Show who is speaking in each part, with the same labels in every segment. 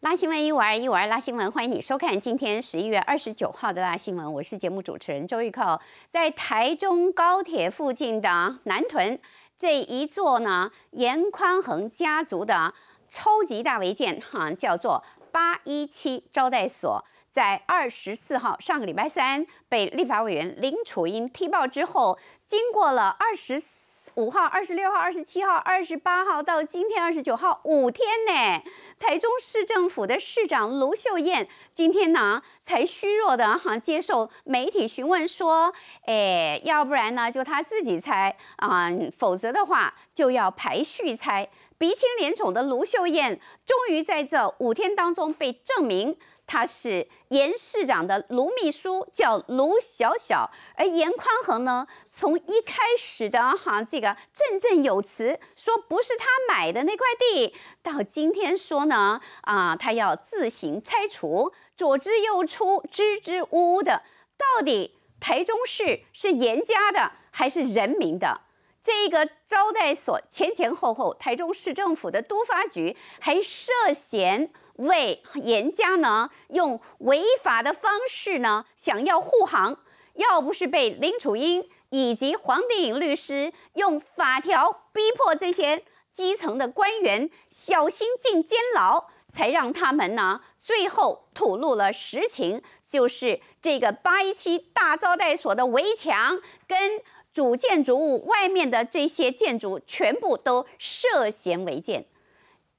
Speaker 1: 拉新闻一五二一五二拉新闻，欢迎你收看今天十一月二十九号的拉新闻。我是节目主持人周玉蔻，在台中高铁附近的南屯这一座呢严宽恒家族的超级大违建，哈，叫做八一七招待所。在二十四号上个礼拜三被立法委员林楚英踢爆之后，经过了二十五号、二十六号、二十七号、二十八号到今天二十九号五天呢，台中市政府的市长卢秀燕今天呢才虚弱的哈接受媒体询问说，哎，要不然呢就他自己猜啊，否则的话就要排序猜。鼻青脸肿的卢秀燕终于在这五天当中被证明。他是严市长的卢秘书，叫卢小小。而严宽恒呢，从一开始的哈这个振振有词，说不是他买的那块地，到今天说呢啊，他要自行拆除，左支右出，支支吾吾的。到底台中市是严家的还是人民的？这个招待所前前后后，台中市政府的都发局还涉嫌。为严家呢，用违法的方式呢，想要护航，要不是被林楚英以及黄帝颖律师用法条逼迫这些基层的官员小心进监牢，才让他们呢最后吐露了实情，就是这个八一七大招待所的围墙跟主建筑物外面的这些建筑全部都涉嫌违建。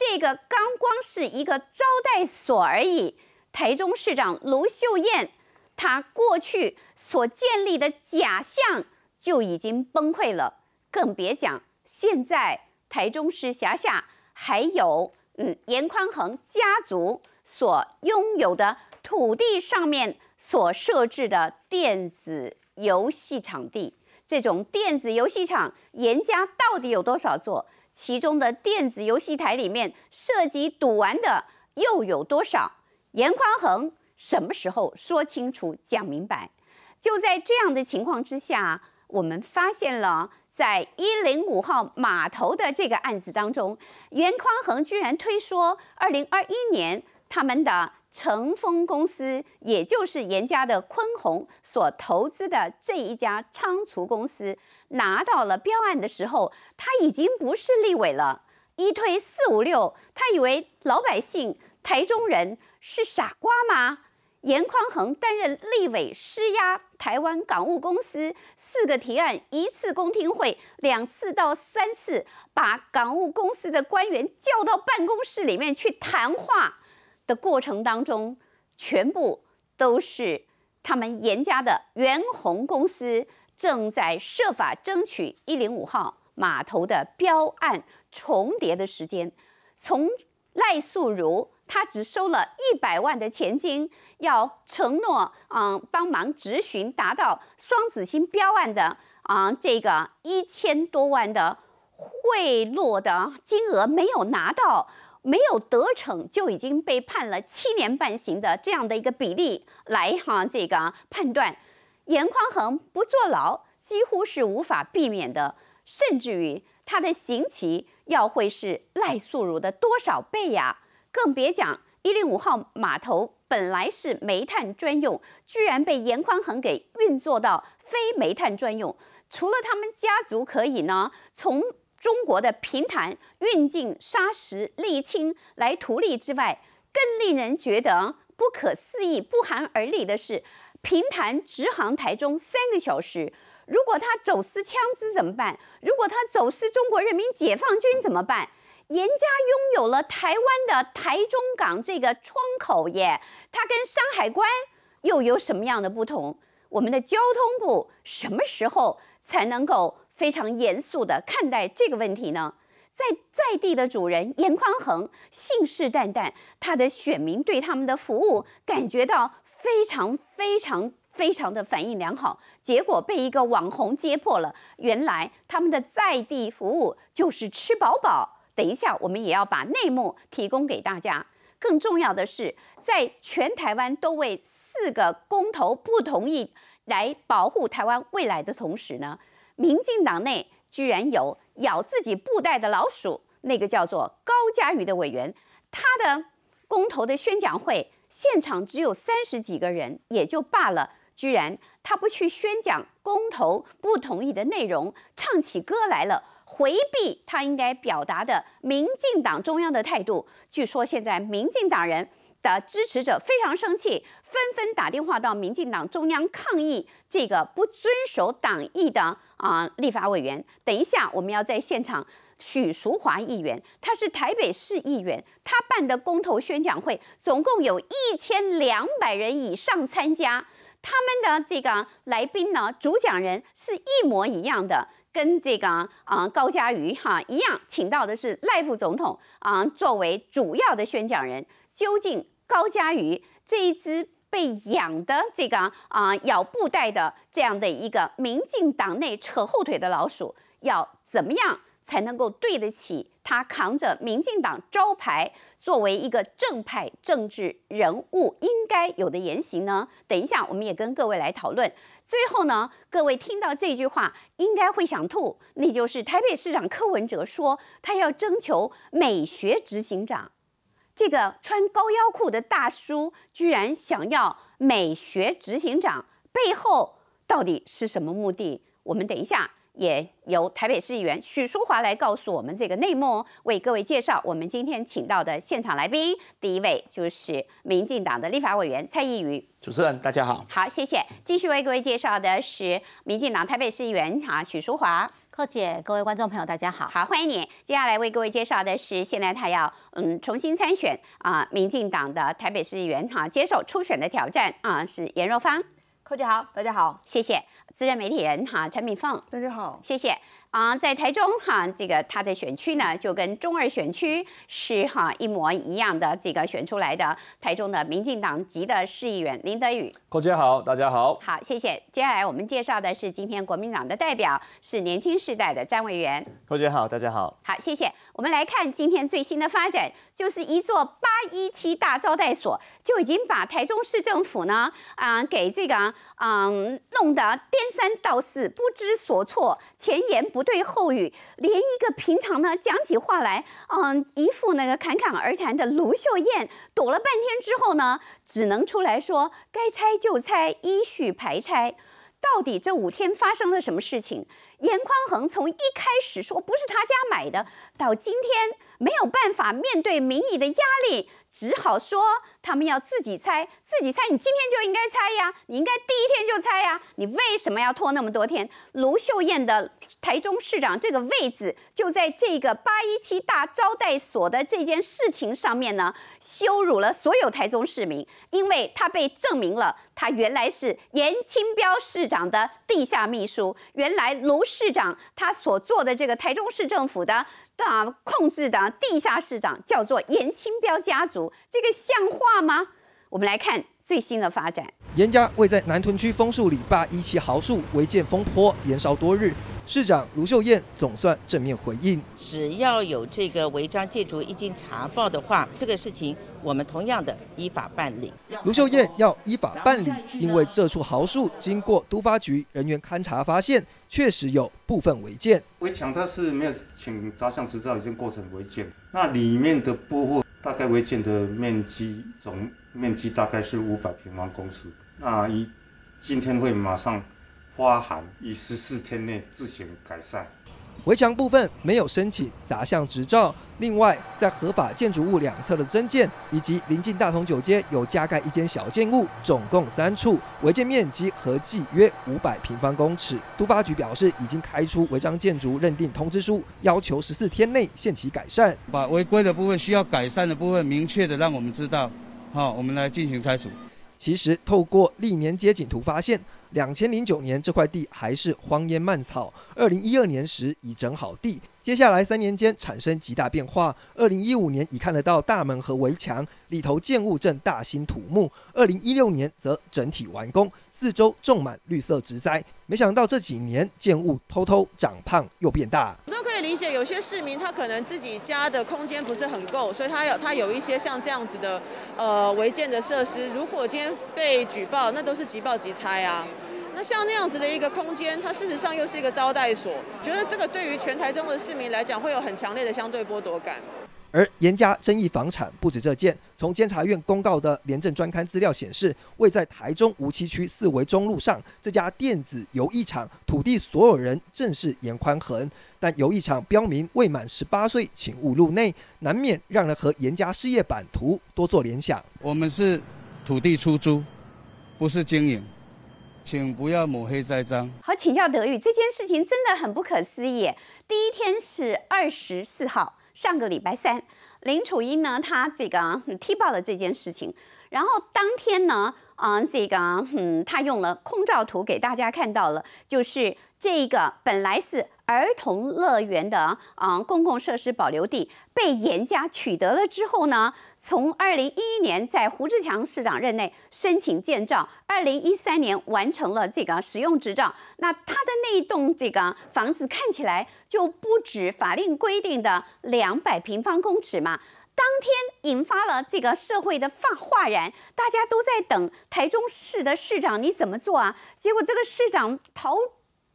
Speaker 1: 这个刚光是一个招待所而已。台中市长卢秀燕，她过去所建立的假象就已经崩溃了，更别讲现在台中市辖下还有，嗯，严宽恒家族所拥有的土地上面所设置的电子游戏场地，这种电子游戏场严家到底有多少座？其中的电子游戏台里面涉及赌玩的又有多少？严宽恒什么时候说清楚、讲明白？就在这样的情况之下，我们发现了在一零五号码头的这个案子当中，严宽恒居然推说二零二一年他们的成丰公司，也就是严家的坤宏所投资的这一家仓储公司。拿到了标案的时候，他已经不是立委了。一推四五六，他以为老百姓台中人是傻瓜吗？严宽恒担任立委施压台湾港务公司，四个提案一次公听会两次到三次，把港务公司的官员叫到办公室里面去谈话的过程当中，全部都是他们严家的元宏公司。正在设法争取一零五号码头的标案重叠的时间。从赖素如，他只收了一百万的钱金，要承诺嗯帮忙执询，达到双子星标案的啊这个一千多万的贿赂的金额没有拿到，没有得逞，就已经被判了七年半刑的这样的一个比例来哈这个判断。严宽衡不坐牢，几乎是无法避免的。甚至于他的刑期要会是赖素如的多少倍呀？更别讲一零五号码头本来是煤炭专用，居然被严宽衡给运作到非煤炭专用。除了他们家族可以呢从中国的平潭运进砂石、沥青来图利之外，更令人觉得不可思议、不寒而栗的是。平潭直航台中三个小时，如果他走私枪支怎么办？如果他走私中国人民解放军怎么办？严家拥有了台湾的台中港这个窗口耶，它跟山海关又有什么样的不同？我们的交通部什么时候才能够非常严肃地看待这个问题呢？在在地的主人严宽恒信誓旦旦，他的选民对他们的服务感觉到。非常非常非常的反应良好，结果被一个网红揭破了。原来他们的在地服务就是吃饱饱。等一下，我们也要把内幕提供给大家。更重要的是，在全台湾都为四个公投不同意来保护台湾未来的同时呢，民进党内居然有咬自己布袋的老鼠。那个叫做高嘉瑜的委员，他的公投的宣讲会。现场只有三十几个人，也就罢了。居然他不去宣讲公投不同意的内容，唱起歌来了，回避他应该表达的民进党中央的态度。据说现在民进党人的支持者非常生气，纷纷打电话到民进党中央抗议这个不遵守党意的啊立法委员。等一下，我们要在现场。许淑华议员，他是台北市议员，他办的公投宣讲会，总共有一千两百人以上参加。他们的这个来宾呢，主讲人是一模一样的，跟这个啊高嘉瑜哈一样，请到的是赖副总统啊作为主要的宣讲人。究竟高嘉瑜这一只被养的这个啊咬布袋的这样的一个民进党内扯后腿的老鼠，要怎么样？才能够对得起他扛着民进党招牌，作为一个正派政治人物应该有的言行呢？等一下，我们也跟各位来讨论。最后呢，各位听到这句话应该会想吐，那就是台北市长柯文哲说他要征求美学执行长，这个穿高腰裤的大叔居然想要美学执行长，背后到底是什么目的？我们等一下。也由台北市议员许淑华来告诉我们这个内幕，为各位介绍我们今天请到的现场来宾。第一位就是民进党的立法委员蔡依瑜。
Speaker 2: 主持人，大家好。
Speaker 1: 好，谢谢。继续为各位介绍的是民进党台北市议员哈许淑华。柯姐，各位观众朋友，大家好。好，欢迎你。接下来为各位介绍的是现在他要嗯重新参选啊民进党的台北市议员哈接受初选的挑战啊是颜若芳。大姐好，大家好，谢谢，资深媒体人哈陈敏凤，大家好，谢谢。啊，在台中哈，这个他的选区呢，就跟中二选区是哈一模一样的，这个选出来的台中的民进党籍的市议员林德宇。
Speaker 3: 柯姐好，大家好。
Speaker 1: 好，谢谢。接下来我们介绍的是今天国民党的代表，是年轻世代的詹委员。
Speaker 3: 柯姐好，大家好。
Speaker 1: 好，谢谢。我们来看今天最新的发展，就是一座八一七大招待所就已经把台中市政府呢啊给这个嗯弄得颠三倒四，不知所措，前言不。不对后语，连一个平常呢讲起话来，嗯，一副那个侃侃而谈的卢秀艳，躲了半天之后呢，只能出来说：“该拆就拆，依序排拆。”到底这五天发生了什么事情？严匡衡从一开始说不是他家买的，到今天。没有办法面对民意的压力，只好说他们要自己猜，自己猜。你今天就应该猜呀，你应该第一天就猜呀，你为什么要拖那么多天？卢秀燕的台中市长这个位子，就在这个八一七大招待所的这件事情上面呢，羞辱了所有台中市民，因为他被证明了，他原来是严清标市长的地下秘书。原来卢市长他所做的这个台中市政府的。啊！控制的地下市长叫做严清标家族，这个像话吗？我们来看最新的发展。
Speaker 2: 严家为在南屯区枫树里霸一期豪墅违建风波，延烧多日。市长卢秀燕总算正面回应：只要有这个违章建筑一经查报的话，这个事情我们同样的依法办理。卢秀燕要依法办理，因为这处豪墅经过都发局人员勘查发现，确实有部分违建。围墙它是没有请杂项执照，已经构成违建。那里面的部分大概违建的面积总面积大概是五百平方公尺。那一今天会马上。花寒，以十四天内自行改善。围墙部分没有申请杂项执照，另外在合法建筑物两侧的增建，以及临近大同九街有加盖一间小建物，总共三处违建面积合计约五百平方公尺。都发局表示，已经开出违章建筑认定通知书，要求十四天内限期改善。把违规的部分、需要改善的部分，明确的让我们知道，好，我们来进行拆除。其实透过历年街景图发现。两千零九年这块地还是荒烟蔓草，二零一二年时已整好地，接下来三年间产生极大变化。二零一五年已看得到大门和围墙，里头建物正大兴土木。二零一六年则整体完工，四周种满绿色植栽。没想到这几年建物偷偷长胖又变大。理解有些市民他可能自己家的空间不是很够，所以他有他有一些像这样子的呃违建的设施。如果今天被举报，那都是即报即拆啊。那像那样子的一个空间，它事实上又是一个招待所。觉得这个对于全台中的市民来讲，会有很强烈的相对剥夺感。而严家争议房产不止这件，从监察院公告的廉政专刊资料显示，位在台中吴崎区四维中路上这家电子游艺场土地所有人正是严宽恒，但游艺场标明未满十八岁请勿入内，难免让人和严家事业版图多做联想。我们是土地出租，不是经营，请不要
Speaker 1: 抹黑栽赃。好，请教德裕，这件事情真的很不可思议，第一天是二十四号。上个礼拜三，林楚茵呢，她这个踢爆了这件事情。然后当天呢，嗯，这个，嗯，他用了空照图给大家看到了，就是这个本来是儿童乐园的，嗯，公共设施保留地被严家取得了之后呢，从二零一一年在胡志强市长任内申请建造，二零一三年完成了这个使用执照。那他的那一栋这个房子看起来就不止法令规定的两百平方公尺嘛。当天引发了这个社会的发哗然，大家都在等台中市的市长你怎么做啊？结果这个市长逃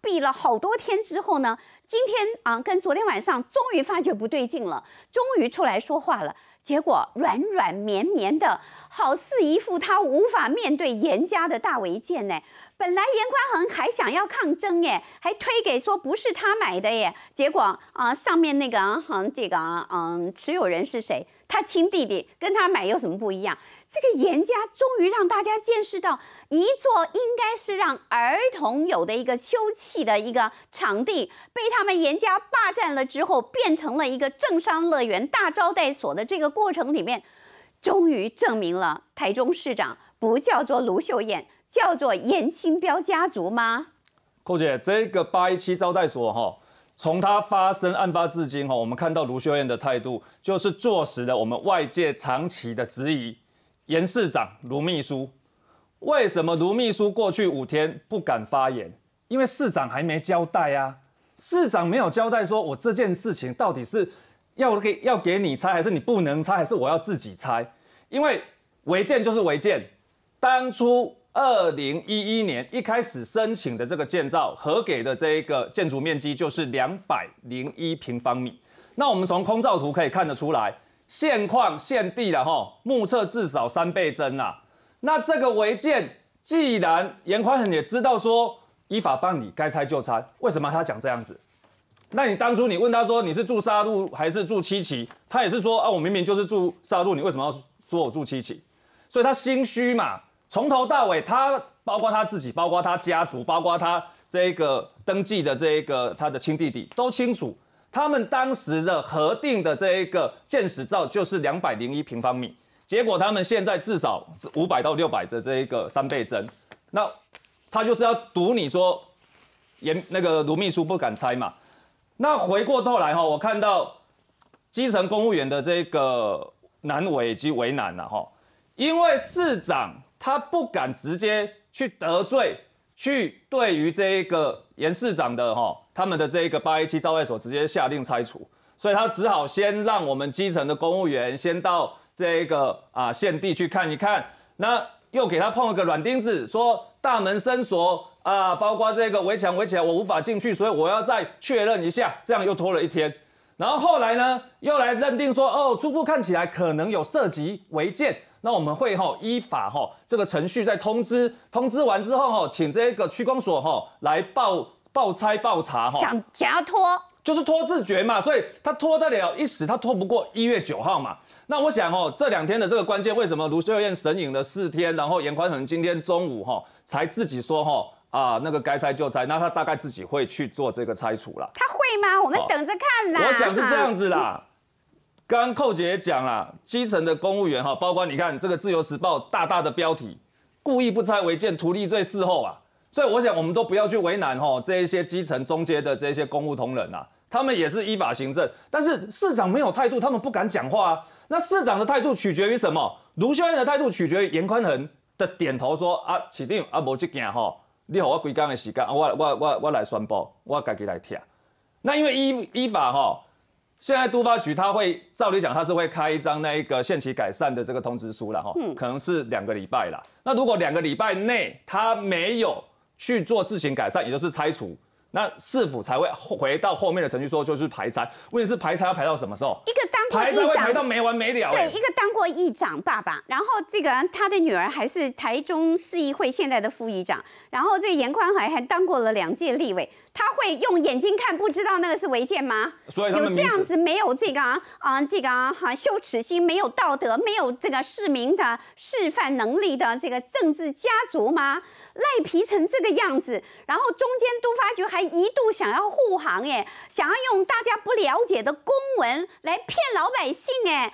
Speaker 1: 避了好多天之后呢，今天啊跟昨天晚上终于发觉不对劲了，终于出来说话了，结果软软绵绵的，好似一副他无法面对严家的大违建呢。本来严宽恒还想要抗争耶，还推给说不是他买的耶，结果啊上面那个啊这个啊嗯持有人是谁？他亲弟弟跟他买有什么不一样？这个严家终于让大家见识到，一座应该是让儿童有的一个休憩的一个场地，被他们严家霸占了之后，变成了一个政商乐园、大招待所的这个过程里面，终于证明了台中市长不叫做卢秀燕。叫做严青彪家族吗？
Speaker 3: 寇姐，这个八一七招待所哈，从它发生案发至今哈，我们看到卢秀燕的态度，就是坐实了我们外界长期的质疑。严市长、卢秘书，为什么卢秘书过去五天不敢发言？因为市长还没交代啊，市长没有交代，说我这件事情到底是要给要给你猜，还是你不能猜，还是我要自己猜？因为违建就是违建，当初。二零一一年一开始申请的这个建造和给的这一个建筑面积就是两百零一平方米。那我们从空照图可以看得出来，现况现地的哈，目测至少三倍增啊。那这个违建既然严宽恒也知道说依法办理，该拆就拆，为什么他讲这样子？那你当初你问他说你是住沙路还是住七期，他也是说啊，我明明就是住沙路，你为什么要说我住七期？所以他心虚嘛。从头到尾，他包括他自己，包括他家族，包括他这个登记的这个他的亲弟弟，都清楚他们当时的核定的这一个建始照就是两百零一平方米，结果他们现在至少五百到六百的这一个三倍增。那他就是要赌你说，严那个卢秘书不敢猜嘛？那回过头来哈，我看到基层公务员的这个难为及为难了哈，因为市长。他不敢直接去得罪，去对于这一个严市长的哈，他们的这一个八一七招待所直接下令拆除，所以他只好先让我们基层的公务员先到这一个啊县地去看一看，那又给他碰了个软钉子，说大门生锁啊，包括这个围墙围起来，我无法进去，所以我要再确认一下，这样又拖了一天，然后后来呢，又来认定说，哦，初步看起来可能有涉及违建。那我们会哈依法哈这个程序再通知，通知完之后哈，请这个区公所哈来报报拆报查哈。想
Speaker 1: 想要拖，
Speaker 3: 就是拖自觉嘛，所以他拖得了一时，他拖不过一月九号嘛。那我想哦，这两天的这个关键，为什么卢秀燕神隐了四天，然后严宽恒今天中午哈才自己说哈啊那个该拆就拆，那他大概自己会去做这个拆除了。他
Speaker 1: 会吗？我们等着看啦。我想是这样子啦。
Speaker 3: 刚寇杰讲了，基层的公务员哈，包括你看这个《自由时报》大大的标题，故意不拆违建，图利罪事后啊，所以我想我们都不要去为难哈这一些基层中阶的这些公务同仁呐，他们也是依法行政，但是市长没有态度，他们不敢讲话啊。那市长的态度取决于什么？卢秀燕的态度取决于严宽恒的点头说啊，市长啊，无这件哈，你给我几间的时间，我我我我来宣布，我家己来听。那因为依依法哈。现在都发局他会照理讲，他是会开一张那一个限期改善的这个通知书了哈，嗯，可能是两个礼拜啦。那如果两个礼拜内他没有去做自行改善，也就是拆除。那市府才会回到后面的程序，说就是排查。问题是排查要排到什么时候？一
Speaker 1: 个当过议长，排到
Speaker 3: 没完没了。对，一个
Speaker 1: 当过议长爸爸，然后这个他的女儿还是台中市议会现在的副议长，然后这严宽海还当过了两届立委。他会用眼睛看不知道那个是违建吗？所以他们有这样子没有这个啊，这个哈羞耻心，没有道德，没有这个市民的示范能力的这个政治家族吗？赖皮成这个样子，然后中间都发局还一度想要护航，哎，想要用大家不了解的公文来骗老百姓，哎。